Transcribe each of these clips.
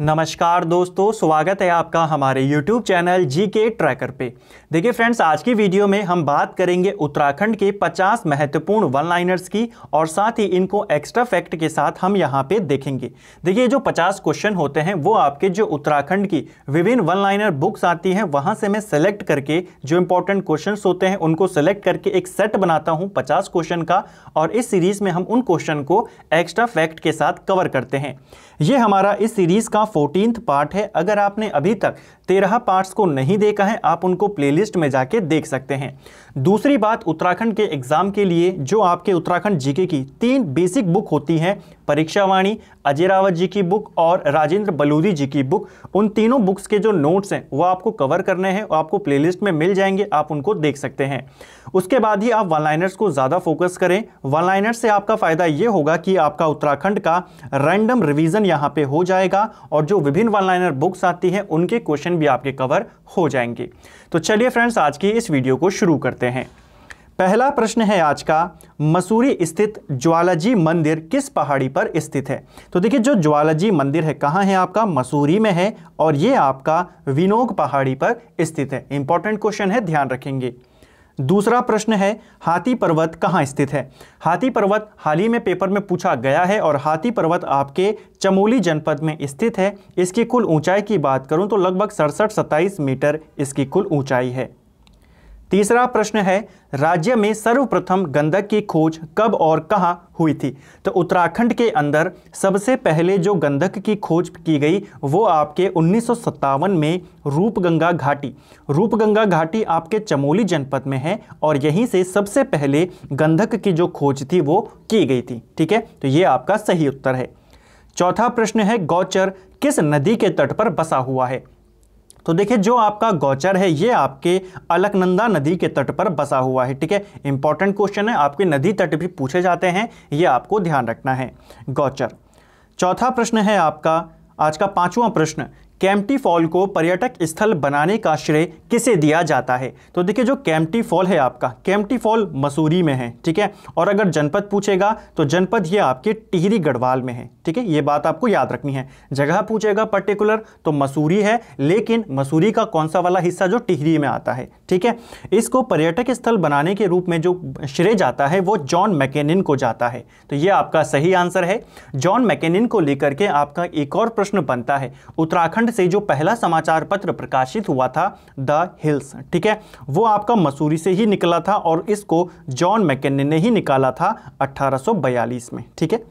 नमस्कार दोस्तों स्वागत है आपका हमारे YouTube चैनल जी के ट्रैकर पे देखिए फ्रेंड्स आज की वीडियो में हम बात करेंगे उत्तराखंड के 50 महत्वपूर्ण वन लाइनर्स की और साथ ही इनको एक्स्ट्रा फैक्ट के साथ हम यहाँ पे देखेंगे देखिए जो 50 क्वेश्चन होते हैं वो आपके जो उत्तराखंड की विभिन्न वन लाइनर बुक्स आती हैं वहाँ से मैं सेलेक्ट करके जो इंपॉर्टेंट क्वेश्चन होते हैं उनको सेलेक्ट करके एक सेट बनाता हूँ पचास क्वेश्चन का और इस सीरीज़ में हम उन क्वेश्चन को एक्स्ट्रा फैक्ट के साथ कवर करते हैं ये हमारा इस सीरीज़ का फोर्टीन पार्ट है अगर आपने अभी तक तेरह पार्ट्स को नहीं देखा है आप उनको प्लेलिस्ट में जाके देख सकते हैं दूसरी बात उत्तराखंड के एग्ज़ाम के लिए जो आपके उत्तराखंड जीके की तीन बेसिक बुक होती हैं परीक्षा वाणी अजय रावत जी की बुक और राजेंद्र बलूदी जी की बुक उन तीनों बुक्स के जो नोट्स हैं वो आपको कवर करने हैं और आपको प्लेलिस्ट में मिल जाएंगे आप उनको देख सकते हैं उसके बाद ही आप वन लाइनर्स को ज़्यादा फोकस करें वन लाइनर्स से आपका फ़ायदा ये होगा कि आपका उत्तराखंड का रैंडम रिविजन यहाँ पर हो जाएगा और जो विभिन्न वन लाइनर बुक्स आती हैं उनके क्वेश्चन भी आपके कवर हो जाएंगे तो चलिए फ्रेंड्स आज की इस वीडियो को शुरू करते हैं पहला प्रश्न है आज का मसूरी स्थित ज्वालाजी मंदिर किस पहाड़ी पर स्थित है तो देखिए जो ज्वालाजी मंदिर है कहाँ है आपका मसूरी में है और ये आपका विनोग पहाड़ी पर स्थित है इंपॉर्टेंट क्वेश्चन है ध्यान रखेंगे दूसरा प्रश्न है हाथी पर्वत कहाँ स्थित है हाथी पर्वत हाल ही में पेपर में पूछा गया है और हाथी पर्वत आपके चमोली जनपद में स्थित है इसकी कुल ऊंचाई की बात करूं तो लगभग सड़सठ सत्ताईस मीटर इसकी कुल ऊंचाई है तीसरा प्रश्न है राज्य में सर्वप्रथम गंधक की खोज कब और कहाँ हुई थी तो उत्तराखंड के अंदर सबसे पहले जो गंधक की खोज की गई वो आपके उन्नीस में रूपगंगा घाटी रूपगंगा घाटी आपके चमोली जनपद में है और यहीं से सबसे पहले गंधक की जो खोज थी वो की गई थी ठीक है तो ये आपका सही उत्तर है चौथा प्रश्न है गौचर किस नदी के तट पर बसा हुआ है तो देखिए जो आपका गौचर है ये आपके अलकनंदा नदी के तट पर बसा हुआ है ठीक है इंपॉर्टेंट क्वेश्चन है आपके नदी तट भी पूछे जाते हैं ये आपको ध्यान रखना है गौचर चौथा प्रश्न है आपका आज का पांचवा प्रश्न कैम्टी फॉल को पर्यटक स्थल बनाने का श्रेय किसे दिया जाता है तो देखिए जो कैम्टी फॉल है आपका कैम्टी फॉल मसूरी में है ठीक है और अगर जनपद पूछेगा तो जनपद ये आपके टिहरी गढ़वाल में है ठीक है ये बात आपको याद रखनी है जगह पूछेगा पर्टिकुलर तो मसूरी है लेकिन मसूरी का कौन सा वाला हिस्सा जो टिहरी में आता है ठीक है इसको पर्यटक स्थल बनाने के रूप में जो श्रेय जाता है वो जॉन मैकेनिन को जाता है तो ये आपका सही आंसर है जॉन मैकेनिन को लेकर के आपका एक और प्रश्न बनता है उत्तराखंड से जो पहला समाचार पत्र प्रकाशित हुआ था द हिल्स ठीक है वो आपका मसूरी से ही निकला था और इसको जॉन मैकेनिन ने ही निकाला था अट्ठारह में ठीक है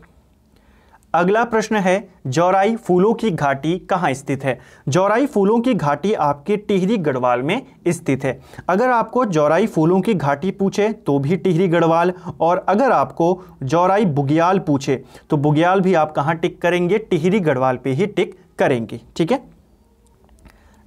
अगला प्रश्न है जौराई फूलों की घाटी कहाँ स्थित है जौराई फूलों की घाटी आपके टिहरी गढ़वाल में स्थित है अगर आपको जौराई फूलों की घाटी पूछे तो भी टिहरी गढ़वाल और अगर आपको जौराई बुग्याल पूछे तो बुग्याल भी आप कहाँ टिक करेंगे टिहरी गढ़वाल पे ही टिक करेंगे ठीक है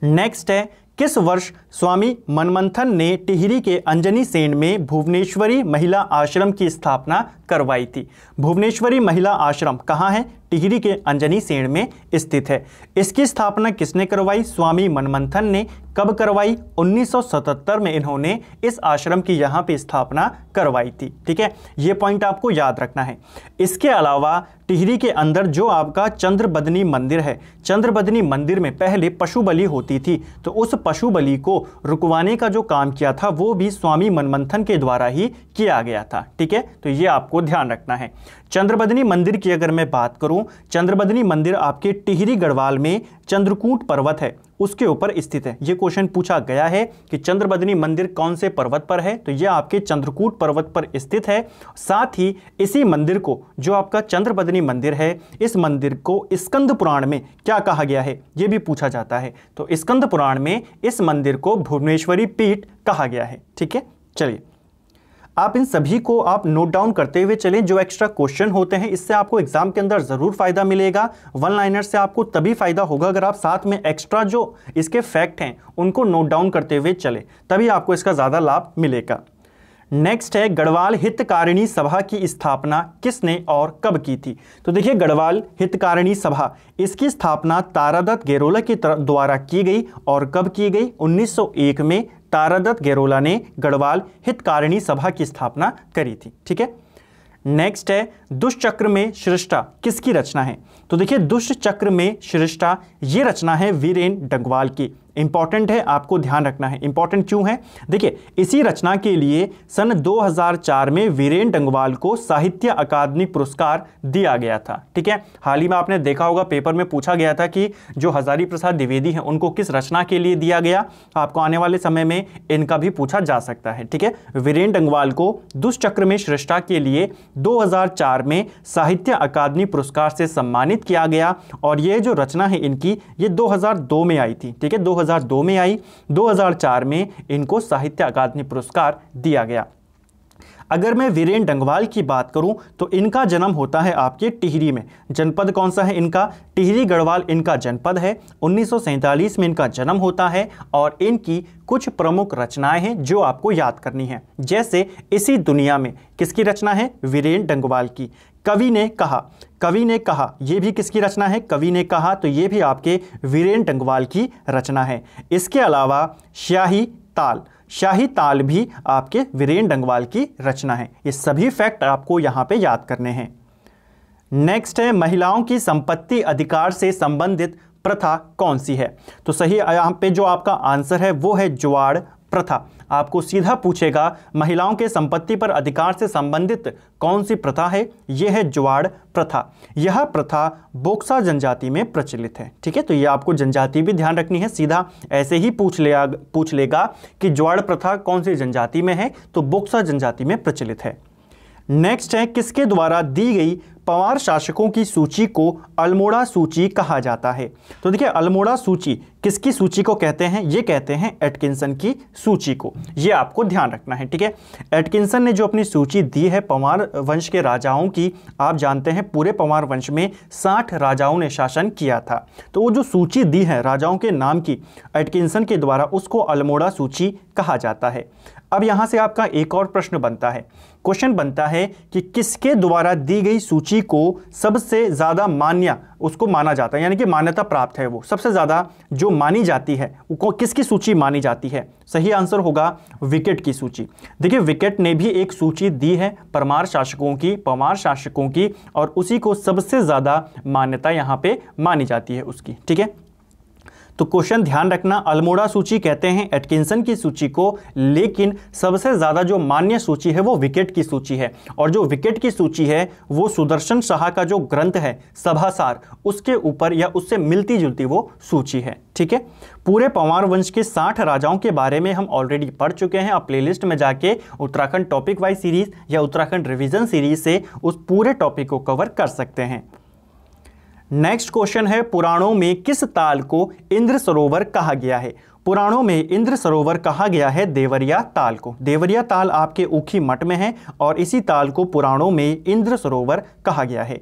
नेक्स्ट है किस वर्ष स्वामी मनमंथन ने टिहरी के अंजनी सेन में भुवनेश्वरी महिला आश्रम की स्थापना करवाई थी भुवनेश्वरी महिला आश्रम कहाँ है टिहरी के अंजनी सेण में स्थित है इसकी स्थापना किसने करवाई स्वामी मनमंथन ने कब करवाई 1977 में इन्होंने इस आश्रम की यहाँ पे स्थापना करवाई थी ठीक है ये पॉइंट आपको याद रखना है इसके अलावा टिहरी के अंदर जो आपका चंद्रबदनी मंदिर है चंद्रबदनी मंदिर में पहले पशु बलि होती थी तो उस पशु बलि को रुकवाने का जो काम किया था वो भी स्वामी मनमंथन के द्वारा ही किया गया था ठीक है तो ये आपको ध्यान रखना है चंद्रबदनी मंदिर की अगर मैं बात करूँ दोस्तों चंद्रबदनी मंदिर आपके टिहरी गढ़वाल में चंद्रकूट पर्वत है उसके ऊपर स्थित है ये क्वेश्चन पूछा गया है कि चंद्रबदनी मंदिर कौन से पर्वत पर है तो ये आपके चंद्रकूट पर्वत पर स्थित है साथ ही इसी मंदिर को जो आपका चंद्रबदनी मंदिर है इस मंदिर को स्कंद पुराण में क्या कहा गया है ये भी पूछा जाता है तो स्कंद पुराण में इस मंदिर को भुवनेश्वरी पीठ कहा गया है ठीक है चलिए आप इन सभी को आप नोट डाउन करते हुए चलें जो एक्स्ट्रा क्वेश्चन होते हैं इससे आपको एग्जाम के अंदर ज़रूर फ़ायदा मिलेगा वन लाइनर से आपको तभी फ़ायदा होगा अगर आप साथ में एक्स्ट्रा जो इसके फैक्ट हैं उनको नोट डाउन करते हुए चलें तभी आपको इसका ज़्यादा लाभ मिलेगा नेक्स्ट है गढ़वाल हितकारिणी सभा की स्थापना किसने और कब की थी तो देखिए गढ़वाल हितकारिणी सभा इसकी स्थापना तारादत्त गेरोला के द्वारा की गई और कब की गई 1901 में तारादत्त गेरोला ने गढ़वाल हितकारिणी सभा की स्थापना करी थी ठीक है नेक्स्ट है दुष्चक्र में श्रेष्ठा किसकी रचना है तो देखिए दुष्ट चक्र में श्रेष्ठा ये रचना है वीरेन डंगवाल की इंपॉर्टेंट है आपको ध्यान रखना है इंपॉर्टेंट क्यों है देखिए इसी रचना के लिए सन 2004 में वीरेन डंगवाल को साहित्य अकादमी पुरस्कार दिया गया था ठीक है हाल ही में आपने देखा होगा पेपर में पूछा गया था कि जो हजारी प्रसाद द्विवेदी हैं उनको किस रचना के लिए दिया गया आपको आने वाले समय में इनका भी पूछा जा सकता है ठीक है वीरेन डंगवाल को दुष्चक्र में श्रेष्ठा के लिए दो में साहित्य अकादमी पुरस्कार से सम्मानित किया गया और ये जो रचना है इनकी ये दो में आई थी ठीक है दो 2002 में आई 2004 में इनको साहित्य अकादमी पुरस्कार दिया गया अगर मैं वीरेन डंगवाल की बात करूं तो इनका जन्म होता है आपके टिहरी में जनपद कौन सा है इनका टिहरी गढ़वाल इनका जनपद है उन्नीस में इनका जन्म होता है और इनकी कुछ प्रमुख रचनाएं हैं जो आपको याद करनी है जैसे इसी दुनिया में किसकी रचना है वीरेन डंगवाल की कवि ने कहा कवि ने कहा यह भी किसकी रचना है कवि ने कहा तो ये भी आपके वीरेन डंगवाल की रचना है इसके अलावा श्या ताल शाही ताल भी आपके वीरेन डंगवाल की रचना है ये सभी फैक्ट आपको यहाँ पे याद करने हैं नेक्स्ट है महिलाओं की संपत्ति अधिकार से संबंधित प्रथा कौन सी है तो सही यहाँ पे जो आपका आंसर है वो है ज्वाड़ प्रथा आपको सीधा पूछेगा महिलाओं के संपत्ति पर अधिकार से संबंधित कौन सी प्रथा है यह है ज्वाड़ प्रथा यह प्रथा बोक्सा जनजाति में प्रचलित है ठीक है तो यह आपको जनजाति भी ध्यान रखनी है सीधा ऐसे ही पूछ ले पूछ लेगा कि ज्वाड़ प्रथा कौन सी जनजाति में है तो बोक्सा जनजाति में प्रचलित है नेक्स्ट है किसके द्वारा दी गई पवार शासकों की सूची को अल्मोड़ा सूची कहा जाता है तो देखिए अल्मोड़ा सूची किसकी सूची को कहते हैं ये कहते हैं एटकिंसन की सूची को ये आपको ध्यान रखना है ठीक है एटकिंसन ने जो अपनी सूची दी है पंवार वंश के राजाओं की आप जानते हैं पूरे पवार वंश में साठ राजाओं ने शासन किया था तो वो जो सूची दी है राजाओं के नाम की एटकिंसन के द्वारा उसको अल्मोड़ा सूची कहा जाता है अब यहाँ से आपका एक और प्रश्न बनता है क्वेश्चन बनता है कि किसके द्वारा दी गई सूची को सबसे ज़्यादा मान्य उसको माना जाता है यानी कि मान्यता प्राप्त है वो सबसे ज़्यादा जो मानी जाती है वो किसकी सूची मानी जाती है सही आंसर होगा विकेट की सूची देखिए विकेट ने भी एक सूची दी है परमार शासकों की पवार शासकों की और उसी को सबसे ज़्यादा मान्यता यहाँ पे मानी जाती है उसकी ठीक है तो क्वेश्चन ध्यान रखना अल्मोड़ा सूची कहते हैं एटकिंसन की सूची को लेकिन सबसे ज़्यादा जो मान्य सूची है वो विकेट की सूची है और जो विकेट की सूची है वो सुदर्शन शाह का जो ग्रंथ है सभासार उसके ऊपर या उससे मिलती जुलती वो सूची है ठीक है पूरे पवार वंश के साठ राजाओं के बारे में हम ऑलरेडी पढ़ चुके हैं आप प्लेलिस्ट में जाके उत्तराखंड टॉपिक वाइज सीरीज या उत्तराखंड रिविजन सीरीज से उस पूरे टॉपिक को कवर कर सकते हैं नेक्स्ट क्वेश्चन है पुराणों में किस ताल को इंद्र सरोवर कहा गया है पुराणों में इंद्र सरोवर कहा गया है देवरिया ताल को देवरिया ताल आपके ऊखी मठ में है और इसी ताल को पुराणों में इंद्र सरोवर कहा गया है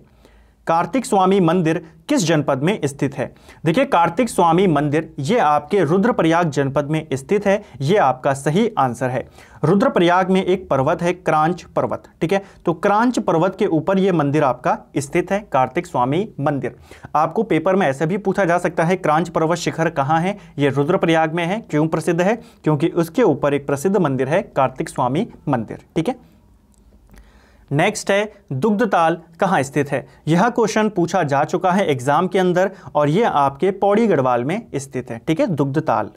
कार्तिक स्वामी मंदिर किस जनपद में स्थित है देखिए कार्तिक स्वामी मंदिर ये आपके रुद्रप्रयाग जनपद में स्थित है ये आपका सही आंसर है रुद्रप्रयाग में एक पर्वत है क्रांच पर्वत ठीक है तो क्रांच पर्वत के ऊपर ये मंदिर आपका स्थित है कार्तिक स्वामी मंदिर आपको पेपर में ऐसा भी पूछा जा सकता है क्रांच पर्वत शिखर कहाँ है ये रुद्रप्रयाग में है क्यों प्रसिद्ध है क्योंकि उसके ऊपर एक प्रसिद्ध मंदिर है कार्तिक स्वामी मंदिर ठीक है नेक्स्ट है दुग्धताल कहाँ स्थित है यह क्वेश्चन पूछा जा चुका है एग्जाम के अंदर और यह आपके पौड़ी गढ़वाल में स्थित है ठीक है दुग्धताल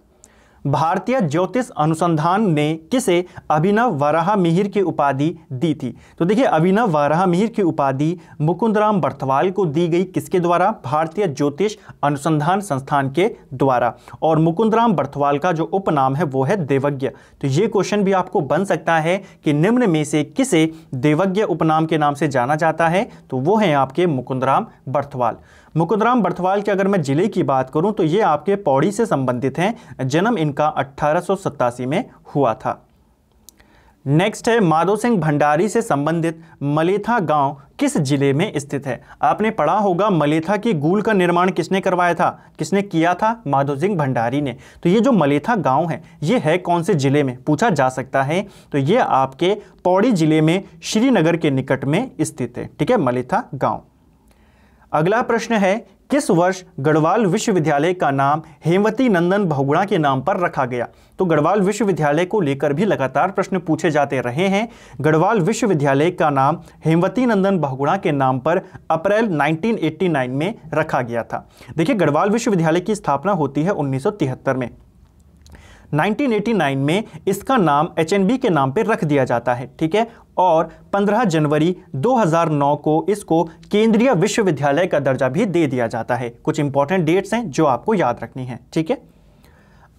भारतीय ज्योतिष अनुसंधान ने किसे अभिनव वराह मिहिर की उपाधि दी थी तो देखिए अभिनव वराह मिहिर की उपाधि मुकुंदराम बर्थवाल को दी गई किसके द्वारा भारतीय ज्योतिष अनुसंधान संस्थान के द्वारा और मुकुंदराम बर्थवाल का जो उपनाम है वो है देवज्ञ तो ये क्वेश्चन भी आपको बन सकता है कि निम्न में से किसे देवज्ञ उपनाम के नाम से जाना जाता है तो वो है आपके मुकुंदराम बर्थवाल मुकुंदराम बर्थवाल के अगर मैं ज़िले की बात करूं तो ये आपके पौड़ी से संबंधित हैं जन्म इनका अट्ठारह में हुआ था नेक्स्ट है माधो सिंह भंडारी से संबंधित मलेथा गांव किस जिले में स्थित है आपने पढ़ा होगा मलेथा की गूल का निर्माण किसने करवाया था किसने किया था माधो सिंह भंडारी ने तो ये जो मलेथा गांव है ये है कौन से जिले में पूछा जा सकता है तो ये आपके पौड़ी जिले में श्रीनगर के निकट में स्थित है ठीक है मलेथा गाँव अगला प्रश्न है किस वर्ष गढ़वाल विश्वविद्यालय का नाम हेमवती नंदन बहुगुणा के नाम पर रखा गया तो गढ़वाल विश्वविद्यालय को लेकर भी लगातार प्रश्न पूछे जाते रहे हैं गढ़वाल विश्वविद्यालय का नाम हेमवती नंदन बहुगुणा के नाम पर अप्रैल 1989 में रखा गया था देखिए गढ़वाल विश्वविद्यालय की स्थापना होती है उन्नीस में 1989 में इसका नाम एच के नाम पर रख दिया जाता है ठीक है और 15 जनवरी 2009 को इसको केंद्रीय विश्वविद्यालय का दर्जा भी दे दिया जाता है कुछ इंपॉर्टेंट डेट्स हैं जो आपको याद रखनी है ठीक है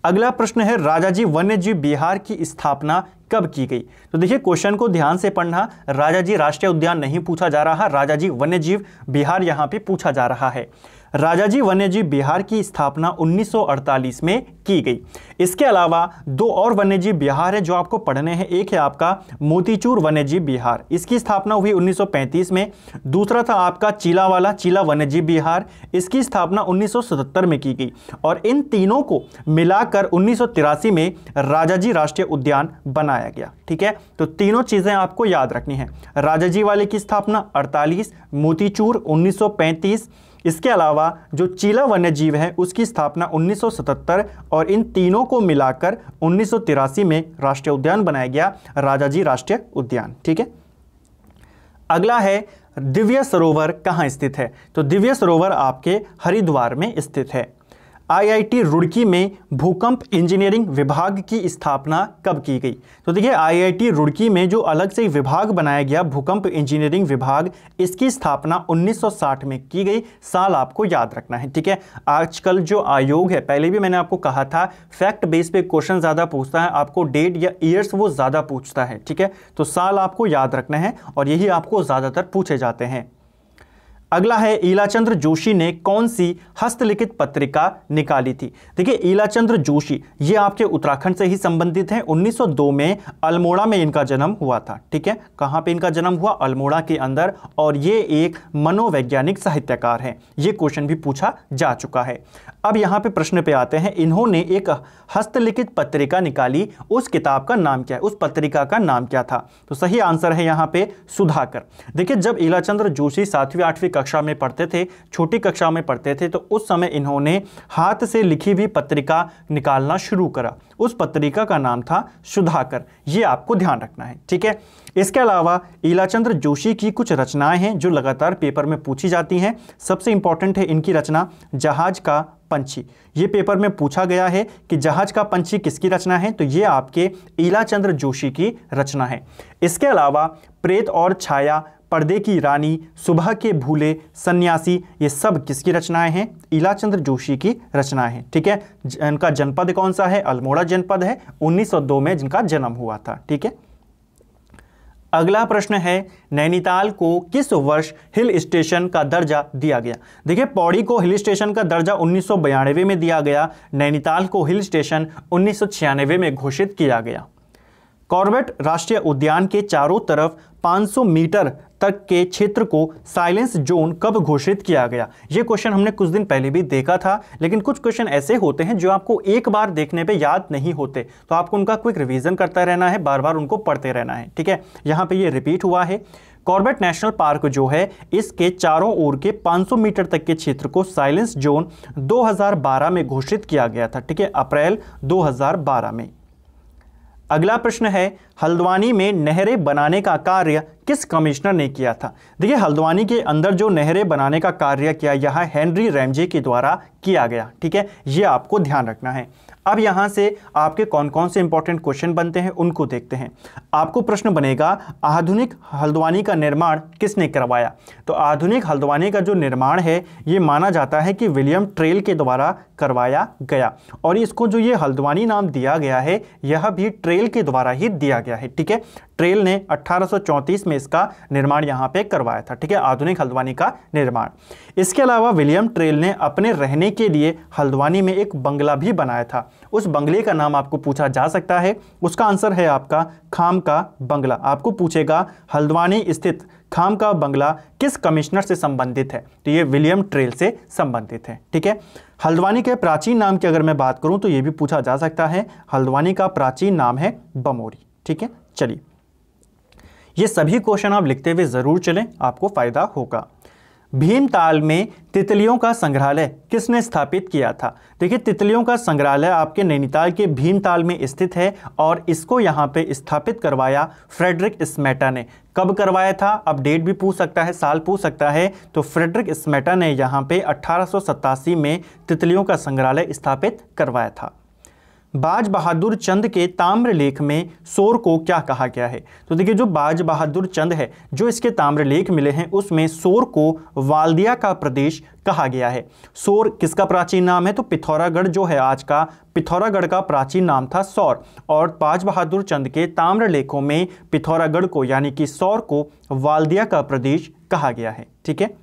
अगला प्रश्न है राजा जी वन्य जीव बिहार की स्थापना कब की गई तो देखिए क्वेश्चन को ध्यान से पढ़ना राजा जी राष्ट्रीय उद्यान नहीं पूछा जा रहा राजा जी वन्य जीव बिहार यहां पे पूछा जा रहा है राजाजी वन्यजीव बिहार की स्थापना 1948 में की गई इसके अलावा दो और वन्यजीव बिहार है जो आपको पढ़ने हैं एक है आपका मोतीचूर वन्यजीव बिहार इसकी स्थापना हुई 1935 में दूसरा था आपका चीलावाला चीला वन्यजीव बिहार इसकी स्थापना 1977 में की गई और इन तीनों को मिलाकर उन्नीस में राजाजी राष्ट्रीय उद्यान बनाया गया ठीक है तो तीनों चीज़ें आपको याद रखनी है जी वाले की स्थापना अड़तालीस मोतीचूर उन्नीस इसके अलावा जो चीला वन्य जीव है उसकी स्थापना 1977 और इन तीनों को मिलाकर उन्नीस में राष्ट्रीय उद्यान बनाया गया राजा जी राष्ट्रीय उद्यान ठीक है अगला है दिव्य सरोवर कहाँ स्थित है तो दिव्य सरोवर आपके हरिद्वार में स्थित है आईआईटी रुड़की में भूकंप इंजीनियरिंग विभाग की स्थापना कब की गई तो देखिए आईआईटी रुड़की में जो अलग से विभाग बनाया गया भूकंप इंजीनियरिंग विभाग इसकी स्थापना 1960 में की गई साल आपको याद रखना है ठीक है आजकल जो आयोग है पहले भी मैंने आपको कहा था फैक्ट बेस पे क्वेश्चन ज़्यादा पूछता है आपको डेट या ईयर्स वो ज़्यादा पूछता है ठीक है तो साल आपको याद रखना है और यही आपको ज़्यादातर पूछे जाते हैं अगला है ईलाचंद्र जोशी ने कौन सी हस्तलिखित पत्रिका निकाली थी देखिए ईलाचंद्र जोशी ये आपके उत्तराखंड से ही संबंधित हैं 1902 में अल्मोड़ा में इनका जन्म हुआ था ठीक है कहाँ पे इनका जन्म हुआ अल्मोड़ा के अंदर और ये एक मनोवैज्ञानिक साहित्यकार हैं ये क्वेश्चन भी पूछा जा चुका है अब यहाँ पे प्रश्न पे आते हैं इन्होंने एक हस्तलिखित पत्रिका निकाली उस किताब का नाम क्या है उस पत्रिका का नाम क्या था तो सही आंसर है यहाँ पे सुधाकर देखिए जब इलाचंद्र जोशी सातवीं आठवीं कक्षा में पढ़ते थे छोटी कक्षा में पढ़ते थे तो उस समय इन्होंने हाथ से लिखी हुई पत्रिका निकालना शुरू करा उस पत्रिका का नाम था सुधाकर ये आपको ध्यान रखना है ठीक है इसके अलावा ईलाचंद्र जोशी की कुछ रचनाएं हैं जो लगातार पेपर में पूछी जाती हैं सबसे इंपॉर्टेंट है इनकी रचना जहाज का पंछी ये पेपर में पूछा गया है कि जहाज का पंछी किसकी रचना है तो ये आपके ईलाचंद्र जोशी की रचना है इसके अलावा प्रेत और छाया पर्दे की रानी सुबह के भूले सन्यासी ये सब किसकी रचनाएं हैं ईलाचंद्र जोशी की रचनाएं हैं ठीक है इनका जनपद कौन सा है अल्मोड़ा जनपद है 1902 में जिनका जन्म हुआ था ठीक है अगला प्रश्न है नैनीताल को किस वर्ष हिल स्टेशन का दर्जा दिया गया देखिए पौड़ी को हिल स्टेशन का दर्जा उन्नीस में दिया गया नैनीताल को हिल स्टेशन उन्नीस में घोषित किया गया कॉर्बेट राष्ट्रीय उद्यान के चारों तरफ 500 मीटर तक के क्षेत्र को साइलेंस जोन कब घोषित किया गया ये क्वेश्चन हमने कुछ दिन पहले भी देखा था लेकिन कुछ क्वेश्चन ऐसे होते हैं जो आपको एक बार देखने पर याद नहीं होते तो आपको उनका क्विक रिविजन करता रहना है बार बार उनको पढ़ते रहना है ठीक है यहाँ पर ये रिपीट हुआ है कॉर्बेट नेशनल पार्क जो है इसके चारों ओर के 500 मीटर तक के क्षेत्र को साइलेंस जोन 2012 में घोषित किया गया था ठीक है अप्रैल 2012 में अगला प्रश्न है हल्द्वानी में नहरें बनाने का कार्य किस कमिश्नर ने किया था देखिए हल्द्वानी के अंदर जो नहरें बनाने का कार्य किया यह हेनरी रैमजे के द्वारा किया गया ठीक है ये आपको ध्यान रखना है अब यहाँ से आपके कौन कौन से इंपॉर्टेंट क्वेश्चन बनते हैं उनको देखते हैं आपको प्रश्न बनेगा आधुनिक हल्द्वानी का निर्माण किसने करवाया तो आधुनिक हल्द्वानी का जो निर्माण है ये माना जाता है कि विलियम ट्रेल के द्वारा करवाया गया और इसको जो ये हल्द्वानी नाम दिया गया है यह भी ट्रेल के द्वारा ही दिया गया है ठीक है ट्रेल ने 1834 में इसका निर्माण यहाँ पे करवाया था ठीक है आधुनिक हल्द्वानी का निर्माण इसके अलावा विलियम ट्रेल ने अपने रहने के लिए हल्द्वानी में एक बंगला भी बनाया था उस बंगले का नाम आपको पूछा जा सकता है उसका आंसर है आपका खाम का बंगला आपको पूछेगा हल्द्वानी स्थित खाम का बंगला किस कमिश्नर से संबंधित है तो ये विलियम ट्रेल से संबंधित है ठीक है हल्द्वानी के प्राचीन नाम की अगर मैं बात करूं तो ये भी पूछा जा सकता है हल्द्वानी का प्राचीन नाम है बमोरी ठीक है चलिए ये सभी क्वेश्चन आप लिखते हुए ज़रूर चलें आपको फ़ायदा होगा भीमताल में तितलियों का संग्रहालय किसने स्थापित किया था देखिए तितलियों का संग्रहालय आपके नैनीताल के भीमताल में स्थित है और इसको यहाँ पे स्थापित करवाया फ्रेडरिक स्मेटा ने कब करवाया था अब डेट भी पूछ सकता है साल पूछ सकता है तो फ्रेडरिक स्मेटा ने यहाँ पे अट्ठारह में तितलियों का संग्रहालय स्थापित करवाया था बाज बहादुर चंद के ताम्रलेख में सोर को क्या कहा गया है तो देखिए जो बाज बहादुर चंद है जो इसके ताम्रलेख मिले हैं उसमें सोर को वालदिया का प्रदेश कहा गया है सोर किसका प्राचीन नाम है तो पिथौरागढ़ जो है आज का पिथौरागढ़ का प्राचीन नाम था सौर और बाज बहादुर चंद के ताम्रलेखों में पिथौरागढ़ को यानी कि सौर को वालदिया का प्रदेश कहा गया है ठीक है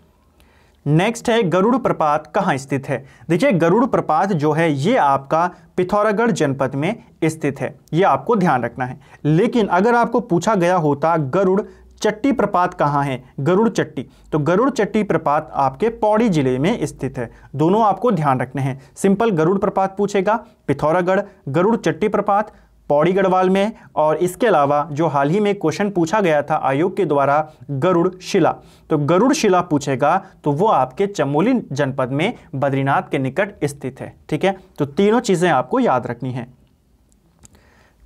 नेक्स्ट है गरुड़ प्रपात कहाँ स्थित है देखिए गरुड़ प्रपात जो है ये आपका पिथौरागढ़ जनपद में स्थित है ये आपको ध्यान रखना है लेकिन अगर आपको पूछा गया होता गरुड़ चट्टी प्रपात कहाँ है गरुड़ चट्टी तो गरुड़ चट्टी प्रपात आपके पौड़ी जिले में स्थित है दोनों आपको ध्यान रखने हैं सिंपल गरुड़ प्रपात पूछेगा पिथौरागढ़ गरुड़ चट्टी प्रपात पौड़ी गढ़वाल में और इसके अलावा जो हाल ही में क्वेश्चन पूछा गया था आयोग के द्वारा गरुड़ शिला तो गरुड़ शिला पूछेगा तो वो आपके चमोली जनपद में बद्रीनाथ के निकट स्थित है ठीक है तो तीनों चीज़ें आपको याद रखनी है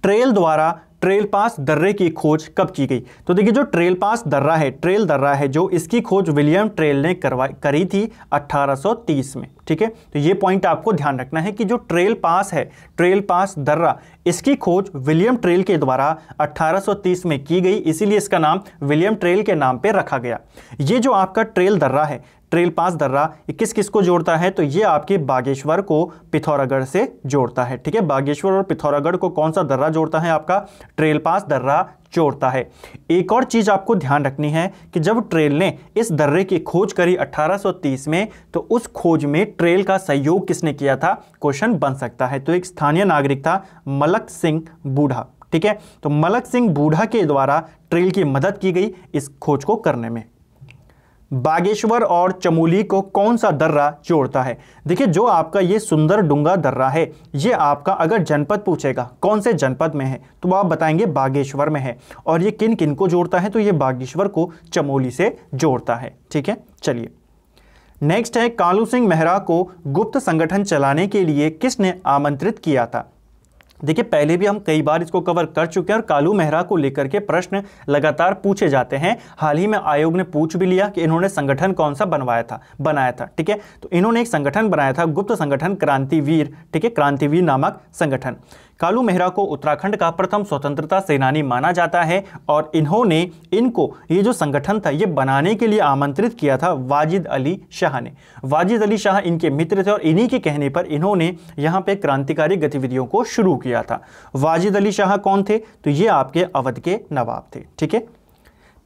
ट्रेल द्वारा ट्रेल पास दर्रे की खोज कब की गई तो देखिए जो ट्रेल पास दर्रा है ट्रेल दर्रा है जो इसकी खोज विलियम ट्रेल ने करवाई करी थी 1830 में ठीक है तो ये पॉइंट आपको ध्यान रखना है कि जो ट्रेल पास है ट्रेल पास दर्रा इसकी खोज विलियम ट्रेल के द्वारा 1830 में की गई इसीलिए इसका नाम विलियम ट्रेल के नाम पे रखा गया ये जो आपका ट्रेल दर्रा है ट्रेल पास दर्रा किस किस को जोड़ता है तो ये आपके बागेश्वर को पिथौरागढ़ से जोड़ता है ठीक है बागेश्वर और पिथौरागढ़ को कौन सा दर्रा जोड़ता है आपका ट्रेल पास दर्रा जोड़ता है एक और चीज़ आपको ध्यान रखनी है कि जब ट्रेल ने इस दर्रे की खोज करी 1830 में तो उस खोज में ट्रेल का सहयोग किसने किया था क्वेश्चन बन सकता है तो एक स्थानीय नागरिक था मलक सिंह बूढ़ा ठीक है तो मलक सिंह बूढ़ा के द्वारा ट्रेल की मदद की गई इस खोज को करने में बागेश्वर और चमोली को कौन सा दर्रा जोड़ता है देखिए जो आपका ये सुंदर डूंगा दर्रा है ये आपका अगर जनपद पूछेगा कौन से जनपद में है तो आप बताएंगे बागेश्वर में है और ये किन किन को जोड़ता है तो ये बागेश्वर को चमोली से जोड़ता है ठीक है चलिए नेक्स्ट है कालू सिंह मेहरा को गुप्त संगठन चलाने के लिए किसने आमंत्रित किया था देखिए पहले भी हम कई बार इसको कवर कर चुके हैं और कालू मेहरा को लेकर के प्रश्न लगातार पूछे जाते हैं हाल ही में आयोग ने पूछ भी लिया कि इन्होंने संगठन कौन सा बनवाया था बनाया था ठीक है तो इन्होंने एक संगठन बनाया था गुप्त संगठन क्रांतिवीर ठीक है क्रांतिवीर नामक संगठन कालू मेहरा को उत्तराखंड का प्रथम स्वतंत्रता सेनानी माना जाता है और इन्होंने इनको ये जो संगठन था ये बनाने के लिए आमंत्रित किया था वाजिद अली शाह ने वाजिद अली शाह इनके मित्र थे और इन्हीं के कहने पर इन्होंने यहाँ पे क्रांतिकारी गतिविधियों को शुरू किया था वाजिद अली शाह कौन थे तो ये आपके अवध के नवाब थे ठीक है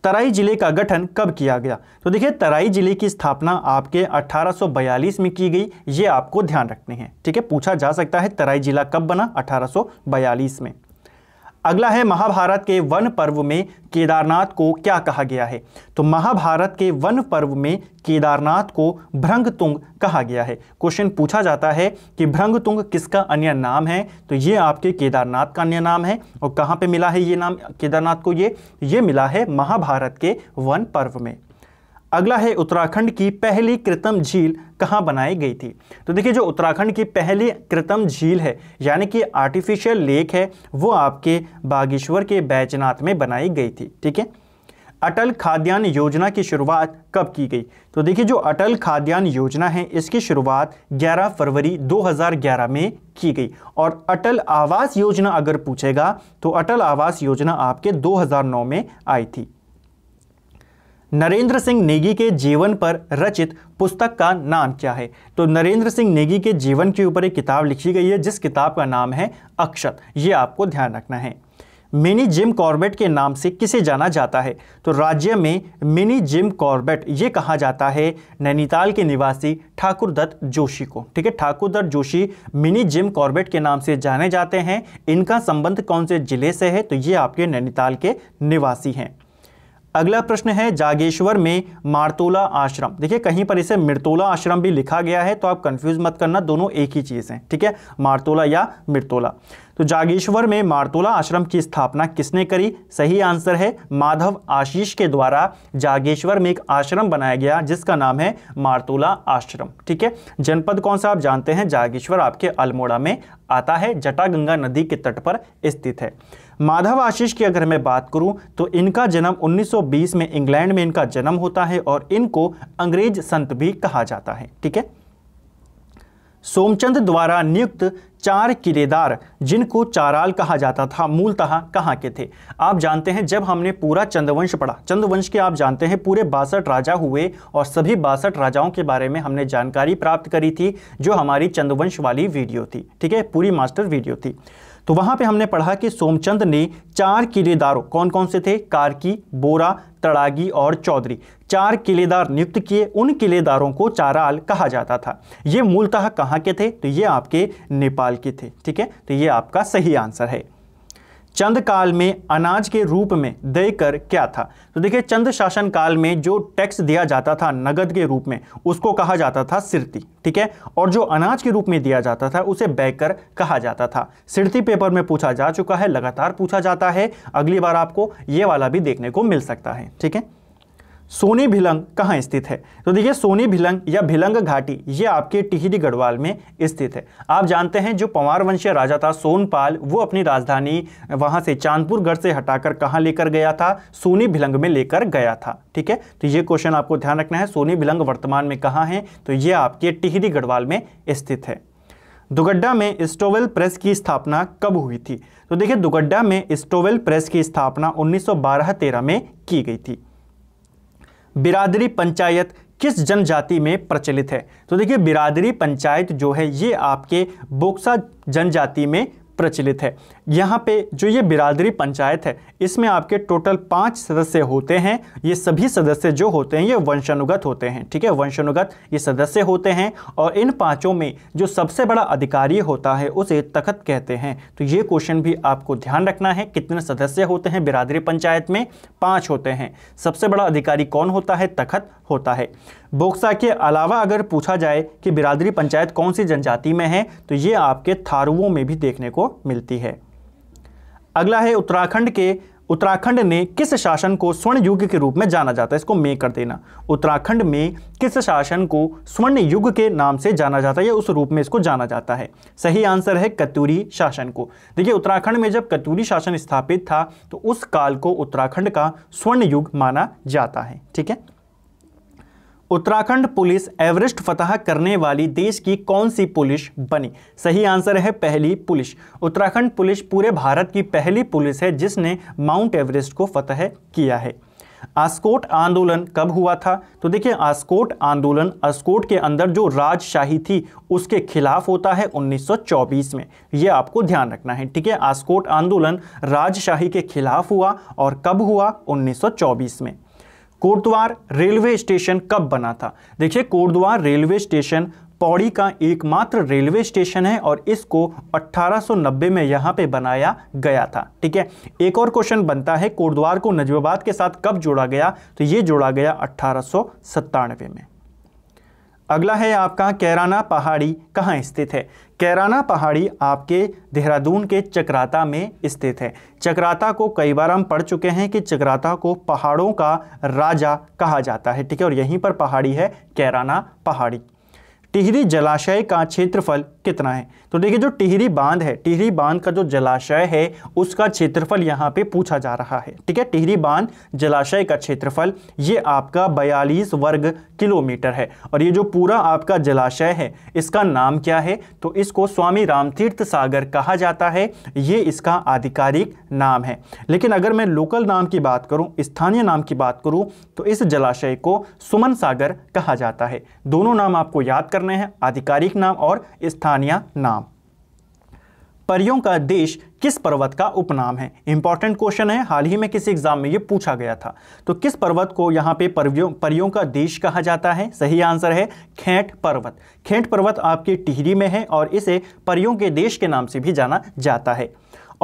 तराई जिले का गठन कब किया गया तो देखिए तराई जिले की स्थापना आपके 1842 में की गई ये आपको ध्यान रखनी है ठीक है पूछा जा सकता है तराई जिला कब बना 1842 में अगला है महाभारत के वन पर्व में केदारनाथ को क्या कहा गया है तो महाभारत के वन पर्व में केदारनाथ को भ्रंगतुंग कहा गया है क्वेश्चन पूछा जाता है कि भ्रंगतुंग किसका अन्य नाम है तो ये आपके केदारनाथ का अन्य नाम है और कहाँ पे मिला है ये नाम केदारनाथ को ये ये मिला है महाभारत के वन पर्व में अगला है उत्तराखंड की पहली कृतम झील कहाँ बनाई गई थी तो देखिए जो उत्तराखंड की पहली कृतम झील है यानी कि आर्टिफिशियल लेक है वो आपके बागेश्वर के बैजनाथ में बनाई गई थी ठीक है अटल खाद्यान्न योजना की शुरुआत कब की गई तो देखिए जो अटल खाद्यान्न योजना है इसकी शुरुआत 11 फरवरी 2011 में की गई और अटल आवास योजना अगर पूछेगा तो अटल आवास योजना आपके 2009 में आई थी नरेंद्र सिंह नेगी के जीवन पर रचित पुस्तक का नाम क्या है तो नरेंद्र सिंह नेगी के जीवन के ऊपर एक किताब लिखी गई है जिस किताब का नाम है अक्षत ये आपको ध्यान रखना है मिनी जिम कॉर्बेट के नाम से किसे जाना जाता है तो राज्य में मिनी जिम कॉर्बेट ये कहा जाता है नैनीताल के निवासी ठाकुर दत्त जोशी को ठीक है Thakur Dutt Joshi mini Jim Corbett के नाम से जाने जाते हैं इनका संबंध कौन से ज़िले से है तो ये आपके नैनीताल के निवासी हैं अगला प्रश्न है जागेश्वर में मारतोला आश्रम देखिए कहीं पर इसे मिर्तोला आश्रम भी लिखा गया है तो आप कंफ्यूज मत करना दोनों एक ही चीज़ हैं ठीक है मारतोला या मिर्तोला तो जागेश्वर में मारतोला आश्रम की स्थापना किसने करी सही आंसर है माधव आशीष के द्वारा जागेश्वर में एक आश्रम बनाया गया जिसका नाम है मारतोला आश्रम ठीक है जनपद कौन सा आप जानते हैं जागेश्वर आपके अल्मोड़ा में आता है जटागंगा नदी के तट पर स्थित है माधव आशीष की अगर मैं बात करूं तो इनका जन्म 1920 में इंग्लैंड में इनका जन्म होता है और इनको अंग्रेज संत भी कहा जाता है ठीक है सोमचंद द्वारा नियुक्त चार किलेदार जिनको चाराल कहा जाता था मूलतः कहाँ के थे आप जानते हैं जब हमने पूरा चंद्रवंश पढ़ा चंद्रवंश के आप जानते हैं पूरे बासठ राजा हुए और सभी बासठ राजाओं के बारे में हमने जानकारी प्राप्त करी थी जो हमारी चंद्रवंश वाली वीडियो थी ठीक है पूरी मास्टर वीडियो थी तो वहाँ पे हमने पढ़ा कि सोमचंद ने चार किलेदारों कौन कौन से थे कारकी बोरा तड़ागी और चौधरी चार किलेदार नियुक्त किए उन किलेदारों को चाराल कहा जाता था ये मूलतः कहाँ के थे तो ये आपके नेपाल के थे ठीक है तो ये आपका सही आंसर है चंद काल में अनाज के रूप में देकर कर क्या था तो देखिए चंद शासन काल में जो टैक्स दिया जाता था नगद के रूप में उसको कहा जाता था सिरती ठीक है और जो अनाज के रूप में दिया जाता था उसे बैकर कहा जाता था सिरती पेपर में पूछा जा चुका है लगातार पूछा जाता है अगली बार आपको ये वाला भी देखने को मिल सकता है ठीक है सोनी भिलंग कहाँ स्थित है तो देखिए सोनी भिलंग या भिलंग घाटी ये आपके टिहरी गढ़वाल में स्थित है आप जानते हैं जो पंवार वंशीय राजा था सोनपाल वो अपनी राजधानी वहाँ से चांदपुरगढ़ से हटाकर कहाँ लेकर गया था सोनी भिलंग में लेकर गया था ठीक है तो ये क्वेश्चन आपको ध्यान रखना है सोनी भिलंग वर्तमान में कहाँ है तो ये आपके टिहरी गढ़वाल में स्थित है दुगड्डा में स्टोवेल प्रेस की स्थापना कब हुई थी तो देखिए दुगड्डा में स्टोवेल प्रेस की स्थापना 1912-13 में की गई थी बिरादरी पंचायत किस जनजाति में प्रचलित है तो देखिए बिरादरी पंचायत जो है ये आपके बोक्सा जनजाति में प्रचलित है यहाँ पे जो ये बिरादरी पंचायत है इसमें आपके टोटल पाँच सदस्य होते हैं ये सभी सदस्य जो होते हैं ये वंशानुगत होते हैं ठीक है वंशानुगत ये सदस्य होते हैं और इन पाँचों में जो सबसे बड़ा अधिकारी होता है उसे तखत कहते हैं तो ये क्वेश्चन भी आपको ध्यान रखना है कितने सदस्य होते हैं बिरादरी पंचायत में पाँच होते हैं सबसे बड़ा अधिकारी कौन होता है तखत होता है बोक्सा के अलावा अगर पूछा जाए कि बिरादरी पंचायत कौन सी जनजाति में है तो ये आपके थारुओं में भी देखने को मिलती है अगला है उत्तराखंड के उत्तराखंड ने किस शासन को स्वर्ण युग के रूप में जाना जाता है इसको मे कर देना उत्तराखंड में किस शासन को स्वर्ण युग के नाम से जाना जाता है या उस रूप में इसको जाना जाता है सही आंसर है कतूरी शासन को देखिए उत्तराखंड में जब कतूरी शासन स्थापित था तो उस काल को उत्तराखंड का स्वर्ण युग माना जाता है ठीक है उत्तराखंड पुलिस एवरेस्ट फतह करने वाली देश की कौन सी पुलिस बनी सही आंसर है पहली पुलिस उत्तराखंड पुलिस पूरे भारत की पहली पुलिस है जिसने माउंट एवरेस्ट को फतह किया है आस्कोट आंदोलन कब हुआ था तो देखिए आस्कोट आंदोलन आस्कोट के अंदर जो राजशाही थी उसके खिलाफ होता है 1924 में यह आपको ध्यान रखना है ठीक है आस्कोट आंदोलन राजशाही के खिलाफ हुआ और कब हुआ 1924 में कोटद्वार रेलवे स्टेशन कब बना था देखिए कोटद्वार रेलवे स्टेशन पौड़ी का एकमात्र रेलवे स्टेशन है और इसको 1890 में यहाँ पे बनाया गया था ठीक है एक और क्वेश्चन बनता है कोटद्वार को नजीबाबाद के साथ कब जोड़ा गया तो ये जोड़ा गया अट्ठारह में अगला है आपका कैराना पहाड़ी कहाँ स्थित है कैराना पहाड़ी आपके देहरादून के चक्राता में स्थित है चक्राता को कई बार हम पढ़ चुके हैं कि चक्राता को पहाड़ों का राजा कहा जाता है ठीक है और यहीं पर पहाड़ी है कैराना पहाड़ी टिहरी जलाशय का क्षेत्रफल कितना है तो देखिए जो टिहरी बांध है टिहरी बांध का जो जलाशय है उसका क्षेत्रफल यहाँ पे पूछा जा रहा है ठीक है टिहरी बांध जलाशय का क्षेत्रफल ये आपका बयालीस वर्ग किलोमीटर है और ये जो पूरा आपका जलाशय है इसका नाम क्या है तो इसको स्वामी रामतीर्थ सागर कहा जाता है ये इसका आधिकारिक नाम है लेकिन अगर मैं लोकल नाम की बात करूँ स्थानीय नाम की बात करूँ तो इस जलाशय को सुमन सागर कहा जाता है दोनों नाम आपको याद कर करने हैं आधिकारिक नाम और स्थानीय नाम परियों का देश किस पर्वत का उपनाम है इंपॉर्टेंट क्वेश्चन है हाल ही में किसी एग्जाम में ये पूछा गया था तो किस पर्वत को यहाँ पे परियों परियों का देश कहा जाता है सही आंसर है खेंट पर्वत खेंट पर्वत आपके टिहरी में है और इसे परियों के देश के नाम से भी जाना जाता है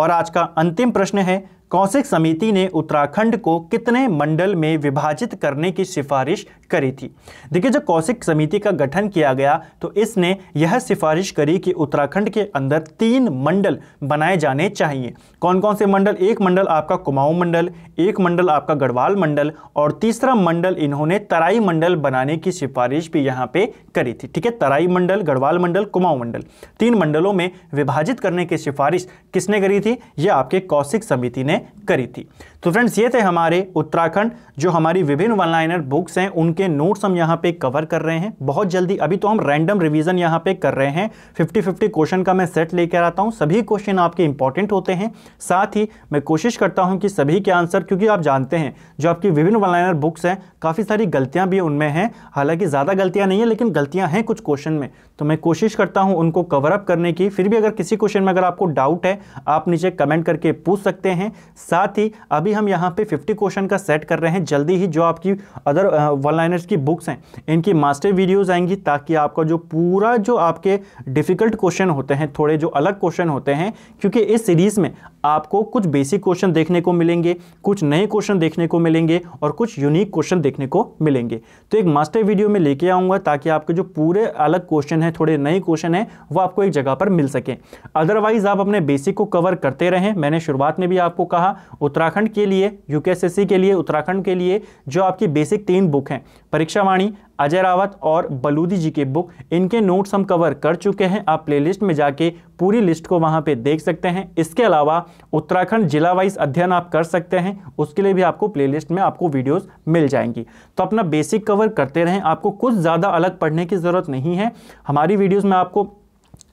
और आज का अंतिम प्रश्न है कौशिक समिति ने उत्तराखंड को कितने मंडल में विभाजित करने की सिफारिश करी थी देखिए जब कौशिक समिति का गठन किया गया तो इसने यह सिफारिश करी कि उत्तराखंड के अंदर तीन मंडल बनाए जाने चाहिए कौन कौन से मंडल एक मंडल आपका कुमाऊं मंडल एक मंडल आपका गढ़वाल मंडल और तीसरा मंडल इन्होंने तराई मंडल बनाने की सिफारिश भी यहाँ पे करी थी ठीक है तराई मंडल गढ़वाल मंडल कुमाऊं मंडल तीन मंडलों में विभाजित करने की सिफारिश किसने करी थी यह आपके कौशिक समिति ने करी थी तो फ्रेंड्स ये थे हमारे उत्तराखंड जो हमारी विभिन्न वन लाइनर बुक्स हैं उनके नोट्स हम यहाँ पे कवर कर रहे हैं बहुत जल्दी अभी तो हम रैंडम रिवीजन यहाँ पे कर रहे हैं 50 50 क्वेश्चन का मैं सेट लेकर आता हूँ सभी क्वेश्चन आपके इंपॉर्टेंट होते हैं साथ ही मैं कोशिश करता हूँ कि सभी के आंसर क्योंकि आप जानते हैं जो आपकी विभिन्न वन लाइनर बुक्स हैं काफ़ी सारी गलतियाँ भी उनमें हैं हालाँकि ज़्यादा गलतियाँ नहीं है लेकिन गलतियाँ हैं कुछ क्वेश्चन में तो मैं कोशिश करता हूँ उनको कवर अप करने की फिर भी अगर किसी क्वेश्चन में अगर आपको डाउट है आप नीचे कमेंट करके पूछ सकते हैं साथ ही अभी अभी हम यहाँ पे 50 क्वेश्चन का सेट कर रहे हैं जल्दी ही जो आपकी अदर वन लाइनर्स की बुक्स हैं इनकी मास्टर वीडियोस आएंगी ताकि आपका जो पूरा जो आपके डिफ़िकल्ट क्वेश्चन होते हैं थोड़े जो अलग क्वेश्चन होते हैं क्योंकि इस सीरीज़ में आपको कुछ बेसिक क्वेश्चन देखने को मिलेंगे कुछ नए क्वेश्चन देखने को मिलेंगे और कुछ यूनिक क्वेश्चन देखने को मिलेंगे तो एक मास्टर वीडियो में लेके आऊँगा ताकि आपके जो पूरे अलग क्वेश्चन हैं थोड़े नए क्वेश्चन हैं वो आपको एक जगह पर मिल सकें अदरवाइज़ आप अपने बेसिक को कवर करते रहें मैंने शुरुआत में भी आपको कहा उत्तराखंड के लिए यू के लिए उत्तराखंड के लिए जो आपकी बेसिक तीन बुक हैं परीक्षावाणी अजय रावत और बलूदी जी के बुक इनके नोट्स हम कवर कर चुके हैं आप प्लेलिस्ट में जाके पूरी लिस्ट को वहाँ पे देख सकते हैं इसके अलावा उत्तराखंड जिला वाइज अध्ययन आप कर सकते हैं उसके लिए भी आपको प्लेलिस्ट में आपको वीडियोस मिल जाएंगी तो अपना बेसिक कवर करते रहें आपको कुछ ज़्यादा अलग पढ़ने की ज़रूरत नहीं है हमारी वीडियोज़ में आपको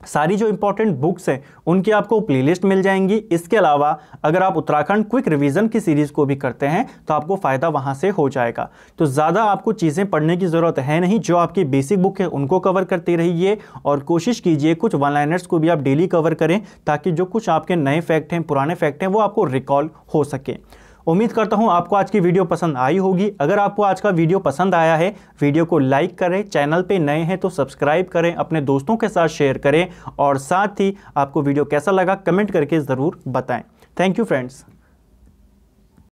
सारी जो इंपॉर्टेंट बुक्स हैं उनकी आपको प्लेलिस्ट मिल जाएंगी इसके अलावा अगर आप उत्तराखंड क्विक रिवीजन की सीरीज़ को भी करते हैं तो आपको फ़ायदा वहाँ से हो जाएगा तो ज़्यादा आपको चीज़ें पढ़ने की ज़रूरत है नहीं जो आपकी बेसिक बुक है उनको कवर करते रहिए और कोशिश कीजिए कुछ वन लाइनर्स को भी आप डेली कवर करें ताकि जो कुछ आपके नए फैक्ट हैं पुराने फैक्ट हैं वो आपको रिकॉल हो सकें उम्मीद करता हूँ आपको आज की वीडियो पसंद आई होगी अगर आपको आज का वीडियो पसंद आया है वीडियो को लाइक करें चैनल पे नए हैं तो सब्सक्राइब करें अपने दोस्तों के साथ शेयर करें और साथ ही आपको वीडियो कैसा लगा कमेंट करके ज़रूर बताएं थैंक यू फ्रेंड्स